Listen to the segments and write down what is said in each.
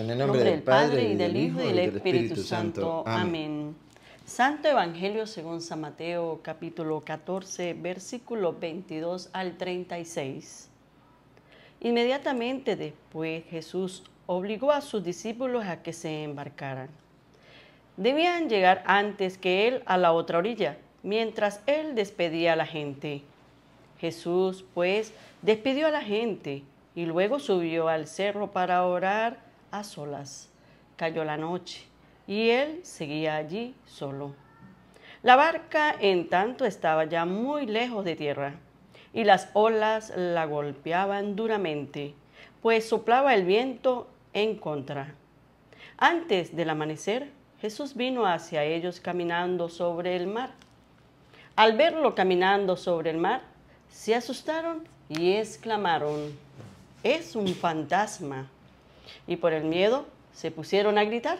En el nombre, del Padre, y del Hijo y del Espíritu, Santo. Amén. Santo Evangelio según San Mateo, capítulo 14, versículo 22 al 36. Inmediatamente después Jesús obligó a sus discípulos a que se embarcaran. Debían llegar antes que él a la otra orilla, mientras él despedía a la gente. Jesús, pues, despidió a la gente y luego subió al cerro para orar a solas. Cayó la noche y él seguía allí solo. La barca, en tanto, estaba ya muy lejos de tierra y las olas la golpeaban duramente, pues soplaba el viento en contra. Antes del amanecer, Jesús vino hacia ellos caminando sobre el mar. Al verlo caminando sobre el mar, se asustaron y exclamaron, es un fantasma y por el miedo se pusieron a gritar.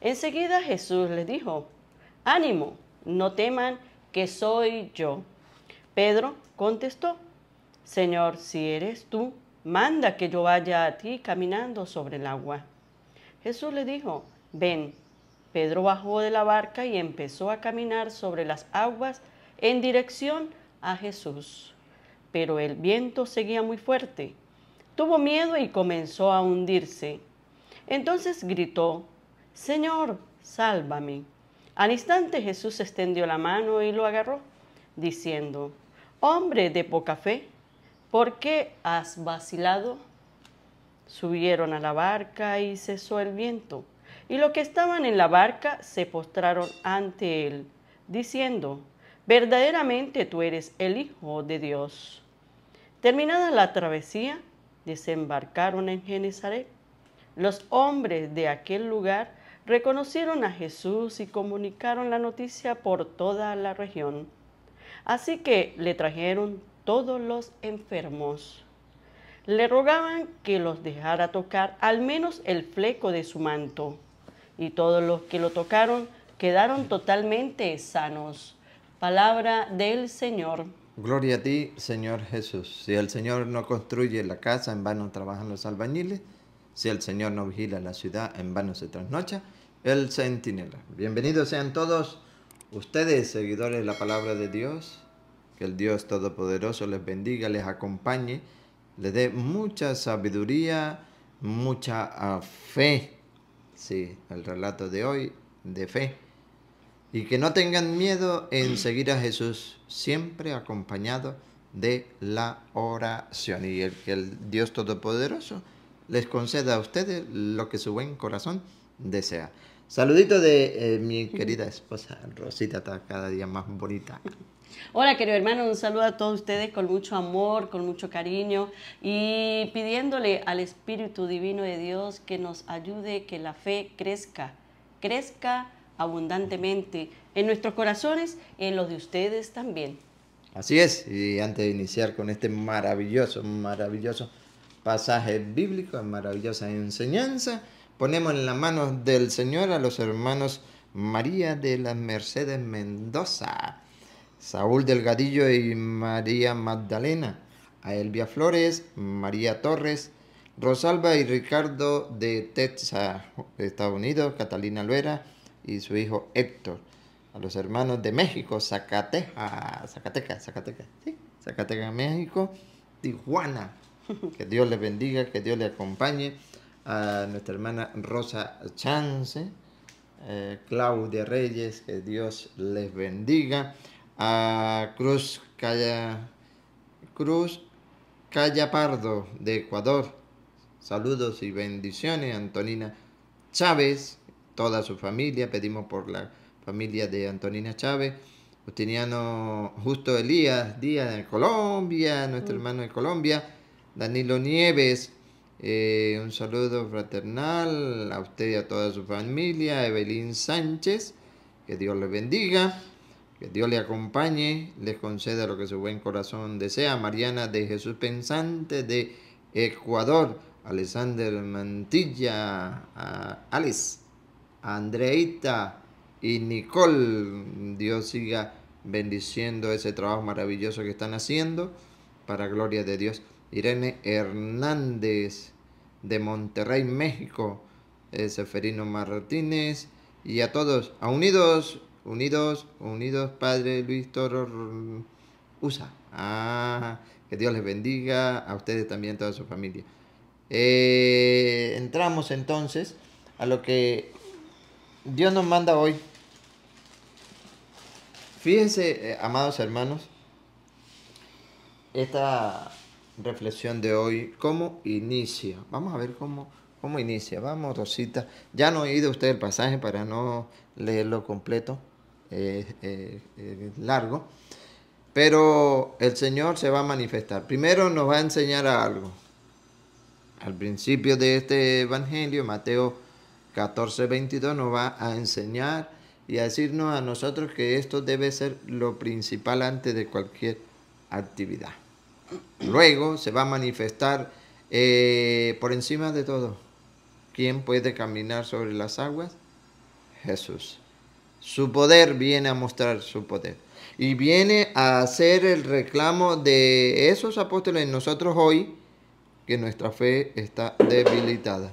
Enseguida Jesús les dijo, ánimo, no teman, que soy yo. Pedro contestó, Señor, si eres tú, manda que yo vaya a ti caminando sobre el agua. Jesús le dijo, ven. Pedro bajó de la barca y empezó a caminar sobre las aguas en dirección a Jesús. Pero el viento seguía muy fuerte Tuvo miedo y comenzó a hundirse. Entonces gritó, Señor, sálvame. Al instante Jesús extendió la mano y lo agarró, diciendo, Hombre de poca fe, ¿por qué has vacilado? Subieron a la barca y cesó el viento, y los que estaban en la barca se postraron ante él, diciendo, Verdaderamente tú eres el Hijo de Dios. Terminada la travesía, desembarcaron en Genezaret. Los hombres de aquel lugar reconocieron a Jesús y comunicaron la noticia por toda la región. Así que le trajeron todos los enfermos. Le rogaban que los dejara tocar al menos el fleco de su manto. Y todos los que lo tocaron quedaron totalmente sanos. Palabra del Señor. Gloria a ti, Señor Jesús. Si el Señor no construye la casa, en vano trabajan los albañiles. Si el Señor no vigila la ciudad, en vano se trasnocha el centinela. Bienvenidos sean todos ustedes, seguidores de la palabra de Dios. Que el Dios Todopoderoso les bendiga, les acompañe, les dé mucha sabiduría, mucha ah, fe. Sí, el relato de hoy de fe y que no tengan miedo en mm. seguir a Jesús, siempre acompañado de la oración. Y el que el Dios Todopoderoso les conceda a ustedes lo que su buen corazón desea. Saludito de eh, mi querida esposa Rosita, está cada día más bonita. Hola, querido hermano, un saludo a todos ustedes con mucho amor, con mucho cariño y pidiéndole al Espíritu Divino de Dios que nos ayude, que la fe crezca, crezca abundantemente en nuestros corazones en los de ustedes también. Así es, y antes de iniciar con este maravilloso, maravilloso pasaje bíblico, maravillosa enseñanza, ponemos en las manos del Señor a los hermanos María de las Mercedes Mendoza, Saúl Delgadillo y María Magdalena, a Elvia Flores, María Torres, Rosalba y Ricardo de Texas, Estados Unidos, Catalina Luera, y su hijo Héctor, a los hermanos de México, Zacatecas, Zacatecas, Zacatecas, sí, Zacatecas, México, Tijuana. Que Dios les bendiga, que Dios les acompañe. A nuestra hermana Rosa Chance, eh, Claudia Reyes, que Dios les bendiga. A Cruz Calla, Cruz Calla Pardo de Ecuador, saludos y bendiciones. Antonina Chávez, toda su familia, pedimos por la familia de Antonina Chávez, Justiniano Justo Elías Díaz de Colombia, nuestro mm. hermano de Colombia, Danilo Nieves, eh, un saludo fraternal a usted y a toda su familia, Evelyn Sánchez, que Dios le bendiga, que Dios le acompañe, les conceda lo que su buen corazón desea, Mariana de Jesús Pensante de Ecuador, Alexander Mantilla, Alice Andreita y Nicole. Dios siga bendiciendo ese trabajo maravilloso que están haciendo para gloria de Dios. Irene Hernández de Monterrey, México. Eh, Seferino Martínez y a todos, a Unidos, Unidos, Unidos, Padre Luis Toro USA. Ah, que Dios les bendiga, a ustedes también, toda su familia. Eh, entramos entonces a lo que Dios nos manda hoy. Fíjense, eh, amados hermanos, esta reflexión de hoy, cómo inicia. Vamos a ver cómo, cómo inicia. Vamos, Rosita. Ya no he ido usted el pasaje para no leerlo completo, eh, eh, largo. Pero el Señor se va a manifestar. Primero nos va a enseñar algo. Al principio de este Evangelio, Mateo 14.22 nos va a enseñar y a decirnos a nosotros que esto debe ser lo principal antes de cualquier actividad. Luego se va a manifestar eh, por encima de todo. ¿Quién puede caminar sobre las aguas? Jesús. Su poder viene a mostrar su poder. Y viene a hacer el reclamo de esos apóstoles en nosotros hoy, que nuestra fe está debilitada.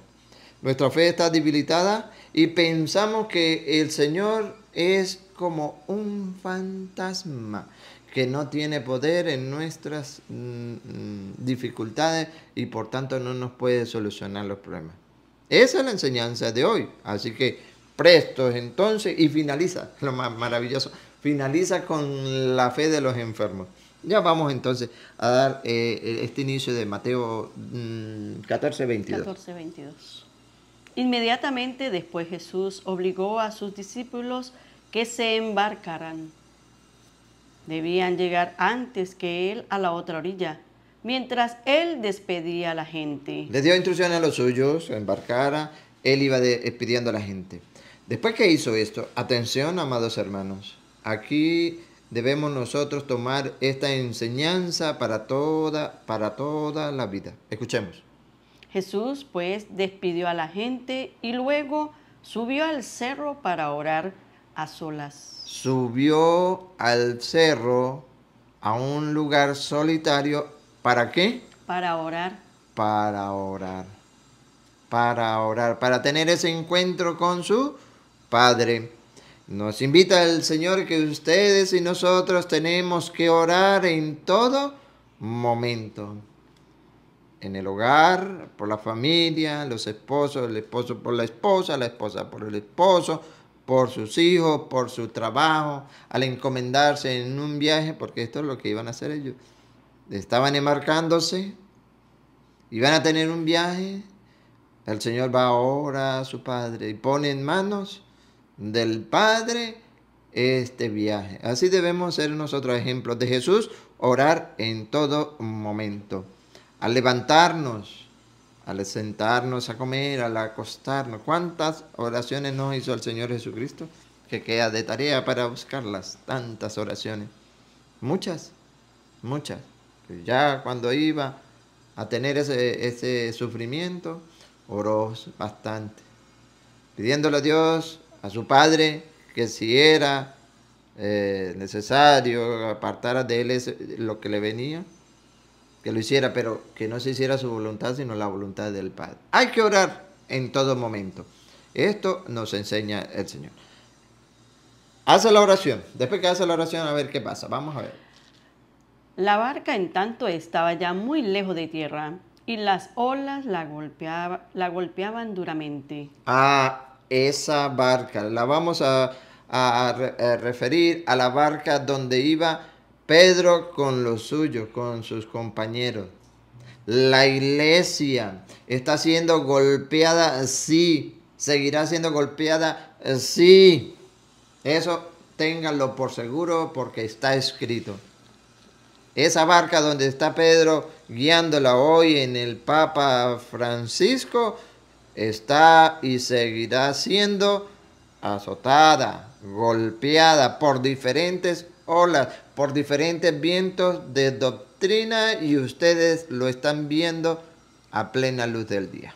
Nuestra fe está debilitada y pensamos que el Señor es como un fantasma que no tiene poder en nuestras mm, dificultades y por tanto no nos puede solucionar los problemas. Esa es la enseñanza de hoy. Así que presto entonces y finaliza, lo más maravilloso, finaliza con la fe de los enfermos. Ya vamos entonces a dar eh, este inicio de Mateo 14, 14, 22. Inmediatamente después Jesús obligó a sus discípulos que se embarcaran. Debían llegar antes que él a la otra orilla, mientras él despedía a la gente. Le dio instrucciones a los suyos, se embarcara, él iba despidiendo a la gente. Después que hizo esto, atención, amados hermanos, aquí debemos nosotros tomar esta enseñanza para toda, para toda la vida. Escuchemos. Jesús pues despidió a la gente y luego subió al cerro para orar a solas. Subió al cerro a un lugar solitario. ¿Para qué? Para orar. Para orar. Para orar. Para tener ese encuentro con su Padre. Nos invita el Señor que ustedes y nosotros tenemos que orar en todo momento en el hogar, por la familia, los esposos, el esposo por la esposa, la esposa por el esposo, por sus hijos, por su trabajo, al encomendarse en un viaje, porque esto es lo que iban a hacer ellos. Estaban embarcándose, iban a tener un viaje, el Señor va ahora a su Padre y pone en manos del Padre este viaje. Así debemos ser nosotros ejemplos de Jesús, orar en todo momento al levantarnos, al sentarnos a comer, al acostarnos. ¿Cuántas oraciones nos hizo el Señor Jesucristo? Que queda de tarea para buscarlas. Tantas oraciones. Muchas, muchas. Ya cuando iba a tener ese, sufrimiento, oró bastante. Pidiéndole a Dios, a su Padre, que si era eh, necesario apartar de él lo que le venía, que lo hiciera, pero que no se hiciera su voluntad, sino la voluntad del Padre. Hay que orar en todo momento. Esto nos enseña el Señor. Hace la oración. Después que hace la oración, a ver qué pasa. Vamos a ver. La barca, en tanto, estaba ya muy lejos de tierra y las olas la, golpeaba, la golpeaban duramente. Ah, esa barca. La vamos a referir a la barca donde iba Pedro con los suyos, con sus compañeros. La iglesia está siendo golpeada, sí. Seguirá siendo golpeada, sí. Eso ténganlo por seguro porque está escrito. Esa barca donde está Pedro guiándola hoy en el Papa Francisco está y seguirá siendo azotada, golpeada por diferentes olas, por diferentes vientos de doctrina y ustedes lo están viendo a plena luz del día.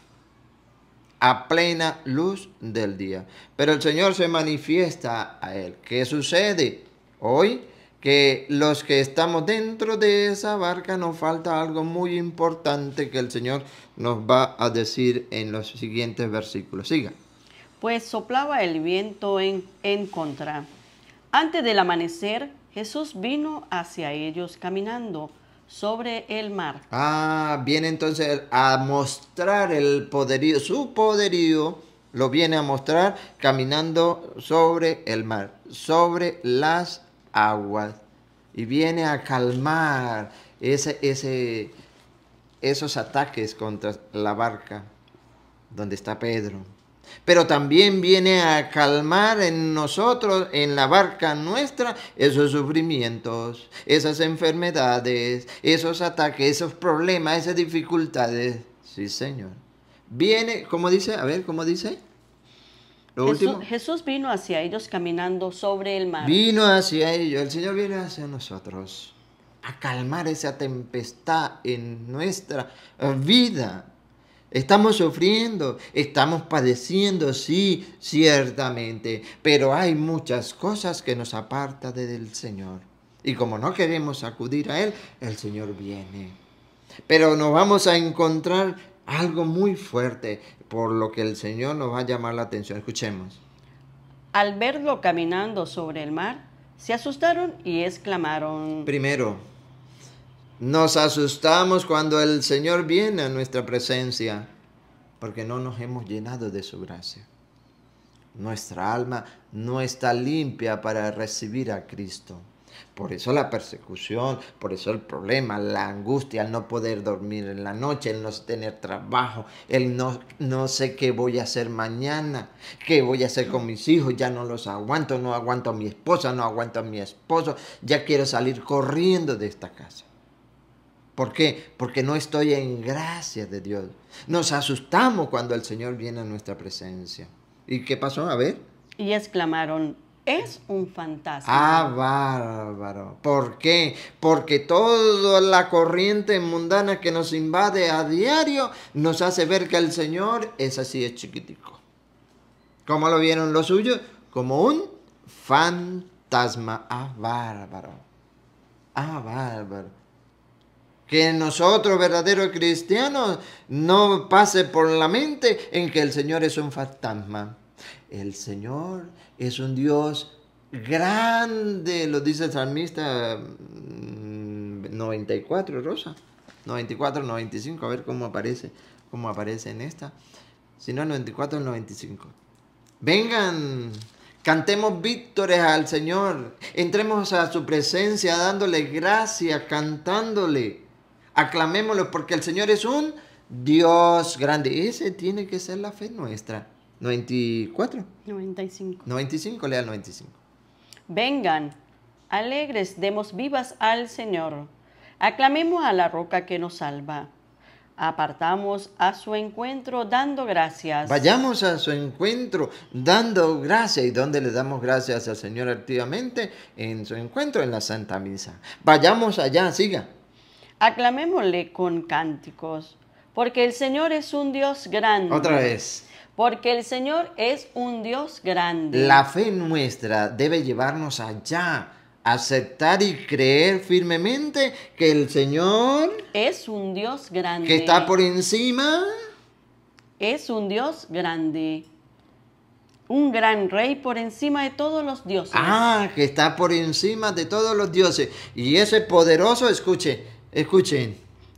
A plena luz del día. Pero el Señor se manifiesta a él. ¿Qué sucede hoy? Que los que estamos dentro de esa barca nos falta algo muy importante que el Señor nos va a decir en los siguientes versículos. Siga. Pues soplaba el viento en, en contra. Antes del amanecer Jesús vino hacia ellos caminando sobre el mar. Ah, viene entonces a mostrar el poderío, su poderío lo viene a mostrar caminando sobre el mar, sobre las aguas. Y viene a calmar ese, ese, esos ataques contra la barca donde está Pedro pero también viene a calmar en nosotros, en la barca nuestra, esos sufrimientos, esas enfermedades, esos ataques, esos problemas, esas dificultades. Sí, Señor. Viene, ¿cómo dice? A ver, ¿cómo dice? Lo último. Jesús vino hacia ellos caminando sobre el mar. Vino hacia ellos, el Señor viene hacia nosotros a calmar esa tempestad en nuestra vida Estamos sufriendo, estamos padeciendo, sí, ciertamente, pero hay muchas cosas que nos aparta del Señor. Y como no queremos acudir a Él, el Señor viene. Pero nos vamos a encontrar algo muy fuerte, por lo que el Señor nos va a llamar la atención. Escuchemos. Al verlo caminando sobre el mar, se asustaron y exclamaron. Primero, nos asustamos cuando el Señor viene a nuestra presencia porque no nos hemos llenado de su gracia. Nuestra alma no está limpia para recibir a Cristo. Por eso la persecución, por eso el problema, la angustia, el no poder dormir en la noche, el no tener trabajo, el no, no sé qué voy a hacer mañana, qué voy a hacer con mis hijos, ya no los aguanto, no aguanto a mi esposa, no aguanto a mi esposo, ya quiero salir corriendo de esta casa. ¿Por qué? Porque no estoy en gracia de Dios. Nos asustamos cuando el Señor viene a nuestra presencia. ¿Y qué pasó? A ver. Y exclamaron, es un fantasma. Ah, bárbaro. ¿Por qué? Porque toda la corriente mundana que nos invade a diario nos hace ver que el Señor es así, es chiquitico. ¿Cómo lo vieron los suyos? Como un fantasma. Ah, bárbaro. Ah, bárbaro. Que nosotros, verdaderos cristianos, no pase por la mente en que el Señor es un fantasma. El Señor es un Dios grande, lo dice el salmista 94, mm, Rosa. 94, 95, a ver cómo aparece, cómo aparece en esta. Si no, 94, 95. Vengan, Cantemos víctores al Señor. Entremos a su presencia dándole gracias, cantándole. Aclamémoslo porque el Señor es un Dios grande. Ese tiene que ser la fe nuestra. 94. 95. 95, lea el 95. Vengan, alegres, demos vivas al Señor. Aclamemos a la roca que nos salva. Apartamos a su encuentro dando gracias. Vayamos a su encuentro dando gracias. ¿Y dónde le damos gracias al Señor activamente? En su encuentro en la Santa Misa. Vayamos allá, siga. Aclamémosle con cánticos, porque el Señor es un Dios grande. Otra vez. Porque el Señor es un Dios grande. La fe nuestra debe llevarnos allá, aceptar y creer firmemente que el Señor es un Dios grande. Que está por encima. Es un Dios grande un gran rey por encima de todos los dioses. Ah, que está por encima de todos los dioses. Y ese poderoso, escuche, Escuchen.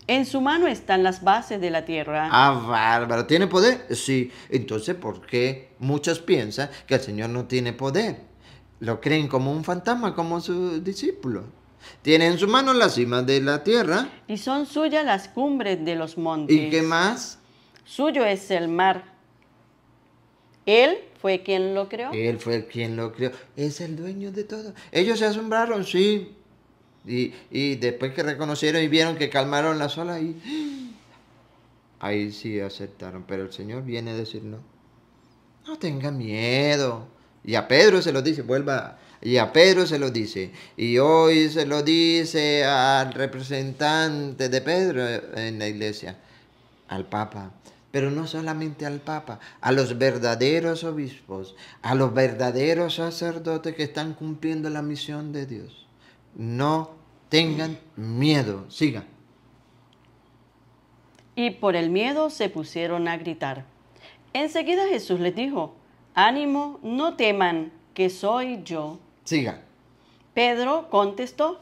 En su mano están las bases de la tierra. Ah, bárbaro. ¿Tiene poder? Sí. Entonces, ¿por qué muchos piensan que el Señor no tiene poder? Lo creen como un fantasma, como su discípulo. Tiene en su mano las cimas de la tierra. Y son suyas las cumbres de los montes. ¿Y qué más? Suyo es el mar. Él fue quien lo creó. Él fue quien lo creó. Es el dueño de todo. Ellos se asombraron, sí, y, después que reconocieron y vieron que calmaron las olas, y, ahí sí aceptaron. Pero el Señor viene a decir, no, no tenga miedo. Y a Pedro se lo dice, vuelva. Y a Pedro se lo dice. Y hoy se lo dice al representante de Pedro en la iglesia, al Papa. Pero no solamente al Papa, a los verdaderos obispos, a los verdaderos sacerdotes que están cumpliendo la misión de Dios. No tengan miedo. Siga. Y por el miedo se pusieron a gritar. Enseguida Jesús les dijo, ánimo, no teman, que soy yo. Siga. Pedro contestó,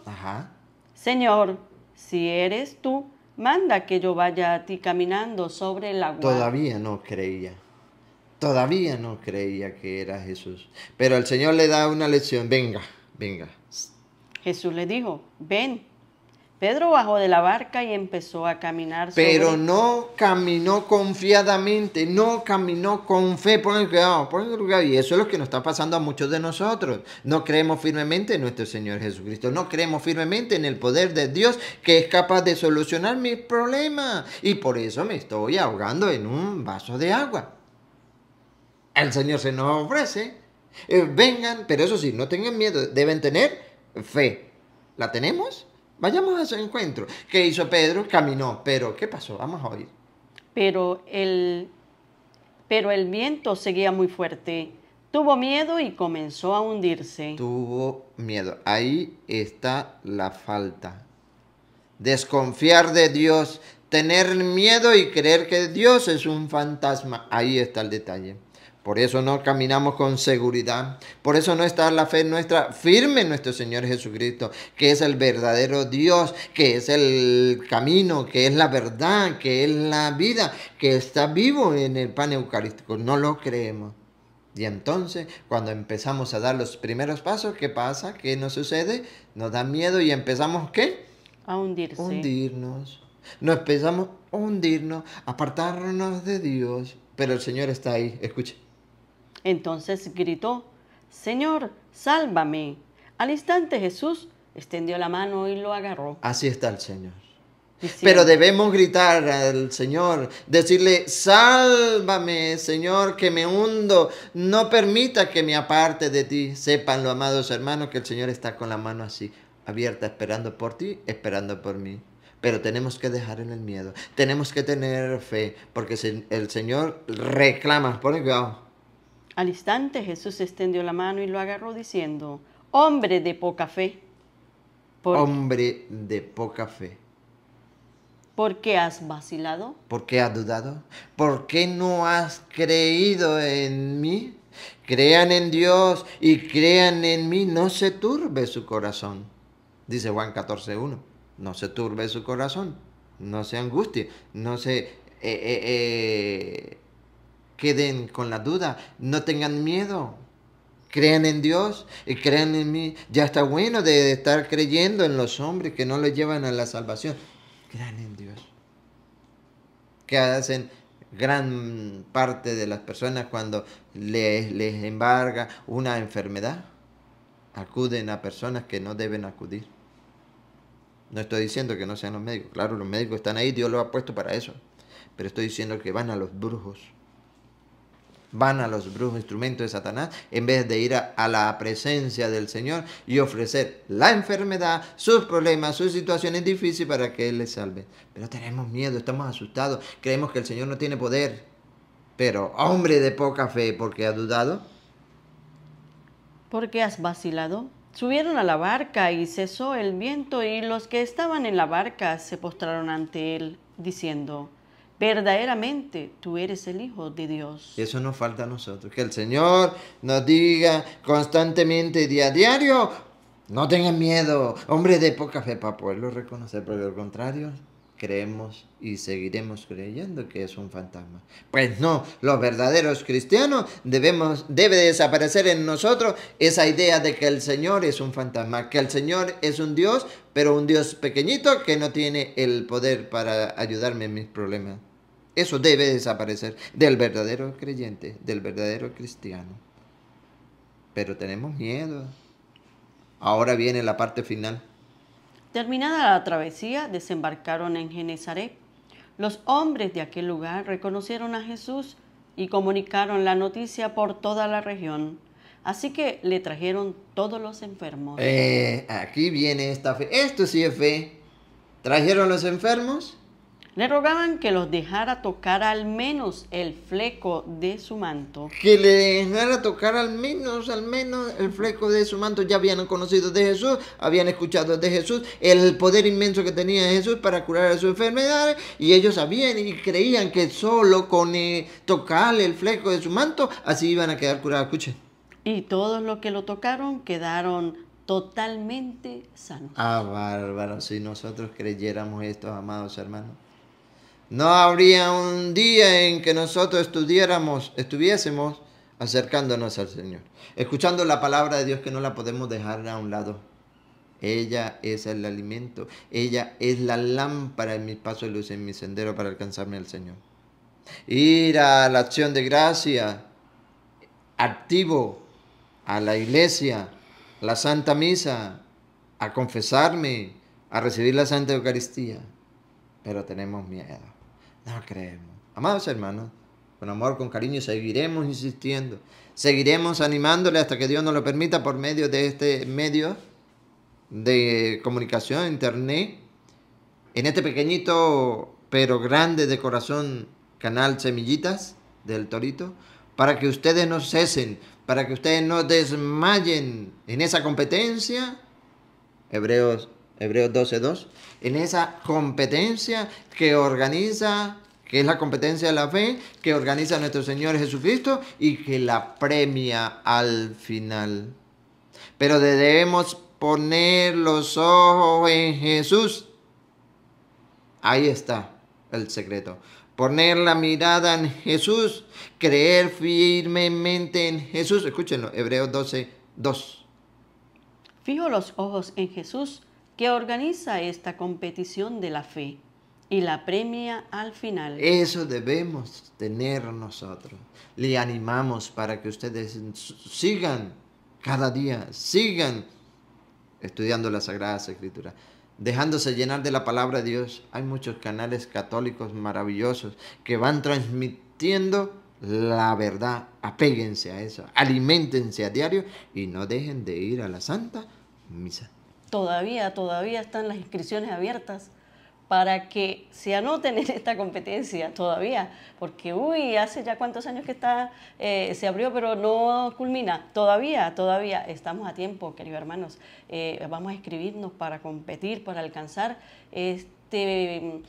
Señor, si eres tú, manda que yo vaya a ti caminando sobre el agua. Todavía no creía. Todavía no creía que era Jesús. Pero el Señor le da una lección, venga, venga, Jesús le dijo, ven. Pedro bajó de la barca y empezó a caminar. Pero no caminó confiadamente, no caminó con fe. Pongan cuidado, pongan Y eso es lo que nos está pasando a muchos de nosotros. No creemos firmemente en nuestro Señor Jesucristo. No creemos firmemente en el poder de Dios que es capaz de solucionar mis problemas. Y por eso me estoy ahogando en un vaso de agua. El Señor se nos ofrece. Eh, vengan, pero eso sí, no tengan miedo. Deben tener fe. ¿La tenemos? Vayamos a ese encuentro. ¿Qué hizo Pedro? Caminó. Pero, ¿qué pasó? Vamos a oír. Pero el, pero el viento seguía muy fuerte. Tuvo miedo y comenzó a hundirse. Tuvo miedo. Ahí está la falta. Desconfiar de Dios, tener miedo y creer que Dios es un fantasma. Ahí está el detalle. Por eso no caminamos con seguridad. Por eso no está la fe nuestra firme en nuestro Señor Jesucristo, que es el verdadero Dios, que es el camino, que es la verdad, que es la vida, que está vivo en el pan eucarístico. No lo creemos. Y entonces, cuando empezamos a dar los primeros pasos, ¿qué pasa? ¿Qué nos sucede? Nos da miedo y empezamos ¿qué? A hundirse. Hundirnos. Nos empezamos a hundirnos, apartarnos de Dios. Pero el Señor está ahí, escuche. Entonces gritó, Señor, sálvame. Al instante Jesús extendió la mano y lo agarró. Así está el Señor. Pero debemos gritar al Señor, decirle, sálvame Señor, que me hundo, no permita que me aparte de ti. Sepan, los amados hermanos, que el Señor está con la mano así, abierta, esperando por ti, esperando por mí. Pero tenemos que dejar en el miedo, tenemos que tener fe, porque el Señor reclama, por cuidado, al instante Jesús extendió la mano y lo agarró diciendo, hombre de poca fe. Hombre de poca fe. ¿Por qué has vacilado? ¿Por qué has dudado? ¿Por qué no has creído en mí? Crean en Dios y crean en mí, no se turbe su corazón. Dice Juan 14.1, no se turbe su corazón, no se angustie, no se eh, eh, eh, queden con la duda, no tengan miedo. Crean en Dios y crean en mí. Ya está bueno de, estar creyendo en los hombres que no los llevan a la salvación. Crean en Dios. Que hacen gran parte de las personas cuando les, les embarga una enfermedad? Acuden a personas que no deben acudir. No estoy diciendo que no sean los médicos. Claro, los médicos están ahí, Dios los ha puesto para eso. Pero estoy diciendo que van a los brujos van a los brujos instrumentos de Satanás en vez de ir a, la presencia del Señor y ofrecer la enfermedad, sus problemas, sus situaciones difíciles para que Él les salve. Pero tenemos miedo, estamos asustados, creemos que el Señor no tiene poder. Pero hombre de poca fe, ¿por qué ha dudado? ¿Por qué has vacilado? Subieron a la barca y cesó el viento y los que estaban en la barca se postraron ante él, diciendo, verdaderamente tú eres el Hijo de Dios. Eso nos falta a nosotros, que el Señor nos diga constantemente, día a diario, no tengan miedo, hombre de poca fe, para poderlo reconocer, pero el contrario, creemos y seguiremos creyendo que es un fantasma. Pues no, los verdaderos cristianos debemos, debe desaparecer en nosotros esa idea de que el Señor es un fantasma, que el Señor es un Dios, pero un Dios pequeñito que no tiene el poder para ayudarme en mis problemas. Eso debe desaparecer del verdadero creyente, del verdadero cristiano. Pero tenemos miedo. Ahora viene la parte final. Terminada la travesía, desembarcaron en Genezaret. Los hombres de aquel lugar reconocieron a Jesús y comunicaron la noticia por toda la región. Así que le trajeron todos los enfermos. Eh, aquí viene esta fe. Esto sí es fe. Trajeron los enfermos le rogaban que los dejara tocar al menos el fleco de su manto. Que le dejara tocar al menos, al menos el fleco de su manto. Ya habían conocido de Jesús, habían escuchado de Jesús, el poder inmenso que tenía Jesús para curar sus enfermedades. Y ellos sabían y creían que solo con eh, tocarle el fleco de su manto, así iban a quedar curados. Escuchen. Y todos los que lo tocaron quedaron totalmente sanos. Ah, bárbaro, si nosotros creyéramos esto, amados hermanos no habría un día en que nosotros estuviésemos acercándonos al Señor, escuchando la palabra de Dios que no la podemos dejar a un lado. Ella es el alimento, ella es la lámpara en paso pasos, luz en mi sendero para alcanzarme al Señor. Ir a la acción de gracia, activo a la iglesia, la Santa Misa, a confesarme, a recibir la Santa Eucaristía, pero tenemos miedo. No creemos. Amados hermanos, con amor, con cariño, seguiremos insistiendo. Seguiremos animándole hasta que Dios nos lo permita por medio de este medio de comunicación, internet. En este pequeñito pero grande de corazón canal Semillitas del Torito. Para que ustedes no cesen, para que ustedes no desmayen en esa competencia. Hebreos Hebreos 12.2, en esa competencia que organiza, que es la competencia de la fe, que organiza nuestro Señor Jesucristo y que la premia al final. Pero debemos poner los ojos en Jesús. Ahí está el secreto. Poner la mirada en Jesús, creer firmemente en Jesús. Escúchenlo, Hebreos 12, 2. Fijo los ojos en Jesús, que organiza esta competición de la fe y la premia al final. Eso debemos tener nosotros. Le animamos para que ustedes sigan cada día, sigan estudiando las Sagradas Escrituras, dejándose llenar de la palabra de Dios. Hay muchos canales católicos maravillosos que van transmitiendo la verdad. Apéguense a eso, alimentense a diario y no dejen de ir a la Santa Misa todavía, todavía están las inscripciones abiertas para que se anoten en esta competencia todavía, porque uy, hace ya cuántos años que está, eh, se abrió, pero no culmina. Todavía, todavía estamos a tiempo, queridos hermanos. Eh, vamos a escribirnos para competir, para alcanzar este. Mm,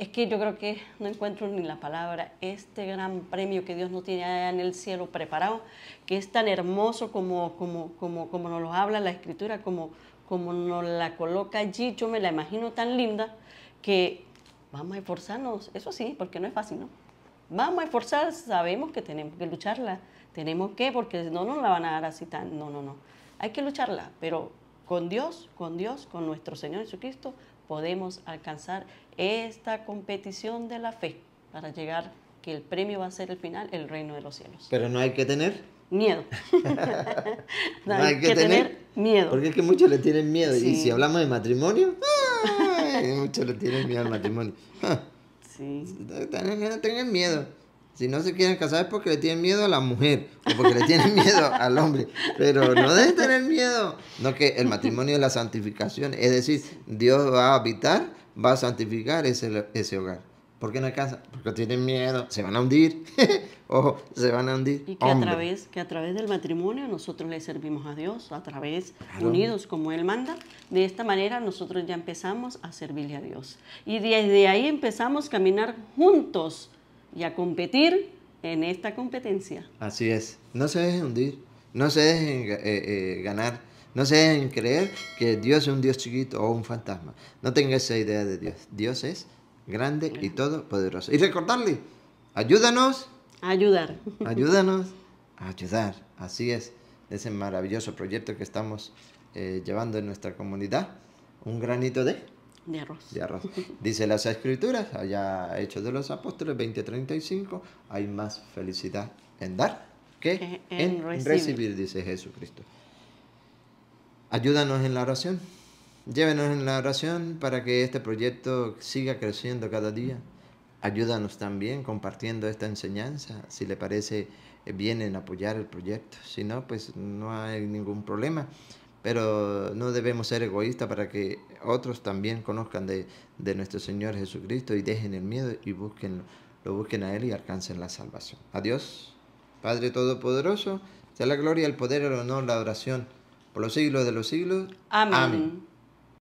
es que yo creo que no encuentro ni la palabra, este gran premio que Dios nos tiene en el cielo preparado, que es tan hermoso como, como, como, como nos lo habla la Escritura, como, como nos la coloca allí, yo me la imagino tan linda que vamos a esforzarnos, eso sí, porque no es fácil, ¿no? Vamos a esforzar, sabemos que tenemos que lucharla, tenemos que, porque no nos la van a dar así tan, no, no, no. Hay que lucharla, pero con Dios, con Dios, con nuestro Señor Jesucristo, podemos alcanzar esta competición de la fe para llegar, que el premio va a ser el final, el reino de los cielos. Pero no hay que tener miedo. no, hay, que, tener, miedo. Porque es que muchos le tienen miedo. Y si hablamos de matrimonio, muchos le tienen miedo al matrimonio. sí. miedo. Si no se quieren casar es porque le tienen miedo a la mujer o porque le tienen miedo al hombre. Pero no deben tener miedo. No que el matrimonio es la santificación. Es decir, Dios va a habitar, va a santificar ese, ese hogar. ¿Por qué no casan Porque tienen miedo, se van a hundir ojo, se van a hundir. Y que a, través, que a través del matrimonio nosotros le servimos a Dios, a través, unidos como Él manda, de esta manera nosotros ya empezamos a servirle a Dios. Y desde ahí empezamos a caminar juntos y a competir en esta competencia. Así es, no se dejen hundir, no se dejen eh, eh, ganar. No se dejen creer que Dios es un Dios chiquito o un fantasma. No tengan esa idea de Dios. Dios es grande y todopoderoso. Y recordarle, ayúdanos Ayudar. Ayúdanos a ayudar. Así es, ese maravilloso proyecto que estamos eh, llevando en nuestra comunidad. Un granito de... De arroz. arroz. Dice las escrituras, allá Hechos de los Apóstoles 20:35, hay más felicidad en dar que en, recibir. recibir, dice Jesucristo. Ayúdanos en la oración. Llévenos en la oración para que este proyecto siga creciendo cada día Ayúdanos también compartiendo esta enseñanza, si le parece eh, bien en apoyar el proyecto. Si no, pues no hay ningún problema. Pero no debemos ser egoístas para que otros también conozcan de, nuestro Señor Jesucristo y dejen el miedo y busquen, lo busquen a Él y alcancen la salvación. Adiós. Padre Todopoderoso, sea la gloria, el poder, el honor, la oración por los siglos de los siglos. Amén.